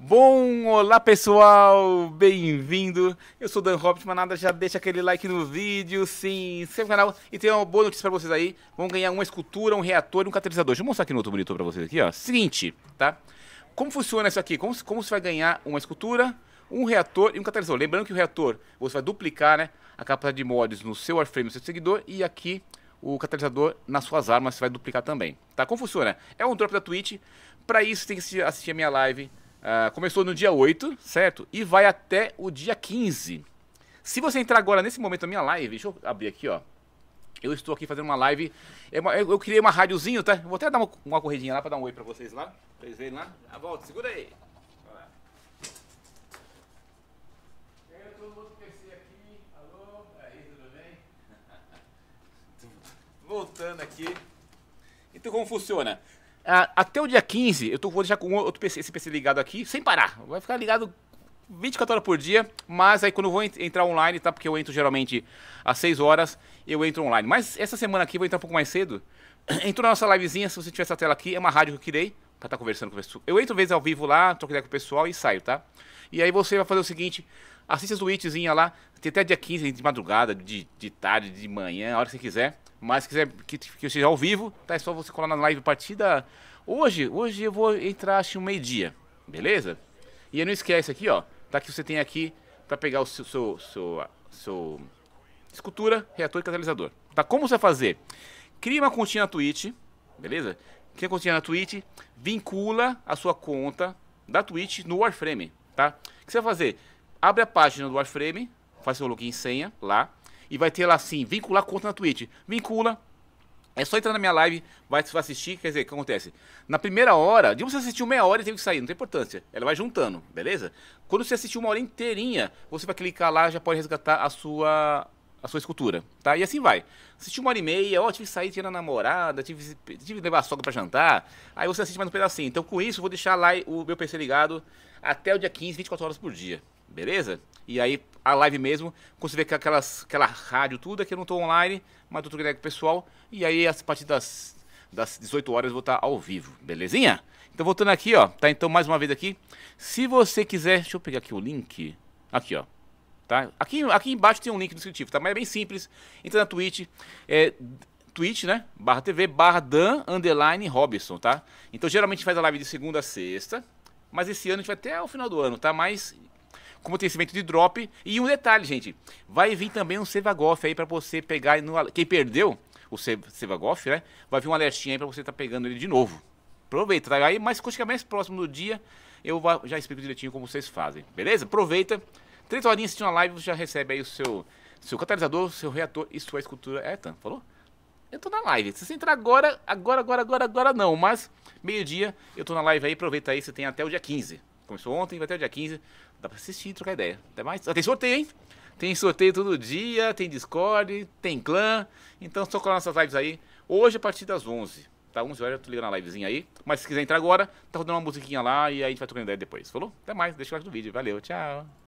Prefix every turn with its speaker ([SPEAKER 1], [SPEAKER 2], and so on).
[SPEAKER 1] Bom, olá pessoal, bem-vindo. Eu sou Dan Hobbit, mas nada, já deixa aquele like no vídeo, sim, inscreve no canal e tem uma boa notícia para vocês aí. Vão ganhar uma escultura, um reator e um catalisador. Deixa eu mostrar aqui no outro monitor para vocês aqui, ó. Seguinte, tá? Como funciona isso aqui? Como, como você vai ganhar uma escultura, um reator e um catalisador? Lembrando que o reator, você vai duplicar, né, a capacidade de mods no seu Warframe, no seu seguidor e aqui o catalisador nas suas armas, você vai duplicar também. Tá? Como funciona? É um drop da Twitch. Para isso, tem que assistir a minha live ah, começou no dia 8, certo? E vai até o dia 15. Se você entrar agora nesse momento na minha live, deixa eu abrir aqui, ó. Eu estou aqui fazendo uma live. É eu, eu, criei uma rádiozinho, tá? Vou até dar uma, uma corridinha lá para dar um oi para vocês lá. Pra vocês verem lá. A ah, volta, segura aí. Voltando aqui. Então, como funciona? até o dia 15, eu tô, vou deixar com outro PC, esse PC ligado aqui, sem parar. Vai ficar ligado 24 horas por dia, mas aí quando eu vou entrar online, tá? Porque eu entro geralmente às 6 horas, eu entro online. Mas essa semana aqui eu vou entrar um pouco mais cedo. Entrou na nossa livezinha, se você tiver essa tela aqui, é uma rádio que eu criei pra estar tá conversando com o pessoal. Eu entro vezes ao vivo lá, troco ideia com o pessoal e saio, tá? E aí você vai fazer o seguinte, assiste as Witchzinha lá, tem até dia 15 de madrugada, de, de tarde, de manhã, a hora que você quiser. Mas se quiser que, que seja ao vivo, tá? É só você colar na live partida. Hoje, hoje eu vou entrar acho um meio-dia, beleza? E não esquece aqui, ó. Tá que você tem aqui para pegar o seu, seu, seu, seu, escultura, reator e catalisador. Tá? Como você vai fazer? Cria uma continha na Twitch, beleza? que acontecia na Twitch? Vincula a sua conta da Twitch no Warframe, tá? O que você vai fazer? Abre a página do Warframe, faz seu login e senha lá, e vai ter lá assim, vincular conta na Twitch. Vincula, é só entrar na minha live, vai assistir, quer dizer, o que acontece? Na primeira hora, de você assistir meia hora e teve que sair, não tem importância. Ela vai juntando, beleza? Quando você assistiu uma hora inteirinha, você vai clicar lá, já pode resgatar a sua a sua escultura, tá? E assim vai. Assisti uma hora e meia, ó, tive que sair, tinha na namorada, tive, tive que levar a sogra pra jantar, aí você assiste mais um pedacinho. Então, com isso, eu vou deixar lá o meu PC ligado até o dia 15, 24 horas por dia, beleza? E aí, a live mesmo, você ver que aquelas, aquela rádio tudo, aqui é que eu não tô online, mas tô tudo com o pessoal, e aí, a partir das, das 18 horas, eu vou estar tá ao vivo, belezinha? Então, voltando aqui, ó, tá? Então, mais uma vez aqui, se você quiser, deixa eu pegar aqui o link, aqui, ó, Tá? Aqui, aqui embaixo tem um link no descritivo, tá? Mas é bem simples. Entra na Twitch, é, Twitch, né? Barra TV, barra Dan, underline Robinson, tá? Então geralmente faz a live de segunda a sexta, mas esse ano a gente vai até o final do ano, tá? Mas como tem esse evento de drop. E um detalhe, gente, vai vir também um Sevagoff aí para você pegar. No, quem perdeu o Sevagoff, né? Vai vir um alertinha aí pra você estar tá pegando ele de novo. Aproveita, tá? Aí, mas quando chegar mais próximo do dia, eu já explico direitinho como vocês fazem, beleza? Aproveita. Três horinhas assistindo a live, você já recebe aí o seu, seu catalisador, seu reator e sua escultura. É, tá, falou? Eu tô na live. Se você entrar agora, agora, agora, agora, agora não, mas meio-dia eu tô na live aí, aproveita aí, você tem até o dia 15. Começou ontem, vai até o dia 15. Dá pra assistir, trocar ideia. Até mais. Ah, tem sorteio, hein? Tem sorteio todo dia, tem Discord, tem clã. Então só colar nossas lives aí. Hoje a partir das 11. Tá 11 horas, eu tô ligando a livezinha aí. Mas se quiser entrar agora, tá rodando uma musiquinha lá e aí a gente vai trocando ideia depois. Falou? Até mais, deixa o like no vídeo. Valeu, tchau.